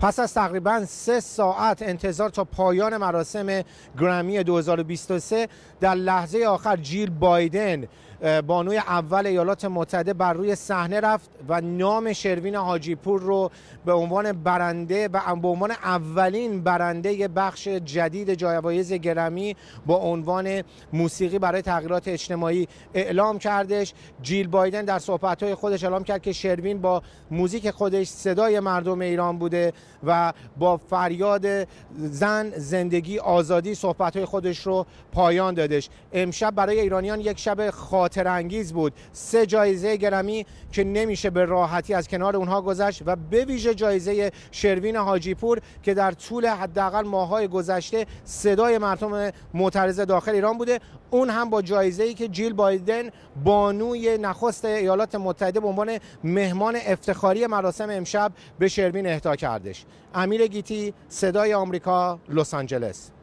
پس از تقریبا سه ساعت انتظار تا پایان مراسم گرمی 2023 در لحظه آخر جیل بایدن بانوی اول ایالات متحده بر روی صحنه رفت و نام شروین حاجی پور رو به عنوان برنده و به عنوان اولین برنده بخش جدید جایوایز گرمی با عنوان موسیقی برای تغییرات اجتماعی اعلام کردش جیل بایدن در صحبت‌های خودش اعلام کرد که شروین با موزیک خودش صدای مردم ایران بوده و با فریاد زن زندگی آزادی صحبت‌های خودش رو پایان دادش امشب برای ایرانیان یک شب خاطر بود سه جایزه گرمی که نمیشه به راحتی از کنار اونها گذشت و به ویژه جایزه شروین حاجی پور که در طول حداقل ماهای گذشته صدای مردم معترض داخل ایران بوده اون هم با جایزه ای که جیل بایدن بانوی نخست ایالات متحده به عنوان مهمان افتخاری مراسم امشب به شروین اهدا کردش امیر گیتی صدای آمریکا لس آنجلس